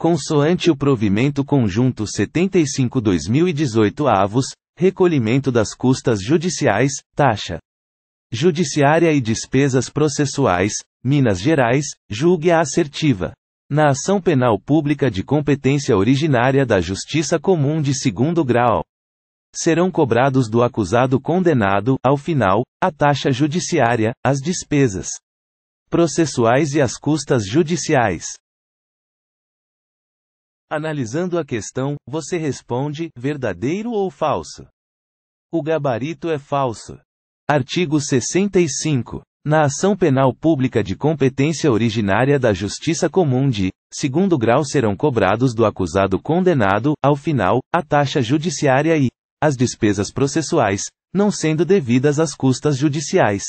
Consoante o provimento conjunto 75-2018 avos, recolhimento das custas judiciais, taxa judiciária e despesas processuais, Minas Gerais, julgue a assertiva. Na ação penal pública de competência originária da Justiça Comum de segundo grau, serão cobrados do acusado condenado, ao final, a taxa judiciária, as despesas processuais e as custas judiciais. Analisando a questão, você responde: verdadeiro ou falso? O gabarito é falso. Artigo 65. Na ação penal pública de competência originária da Justiça Comum de segundo grau serão cobrados do acusado condenado, ao final, a taxa judiciária e as despesas processuais, não sendo devidas às custas judiciais.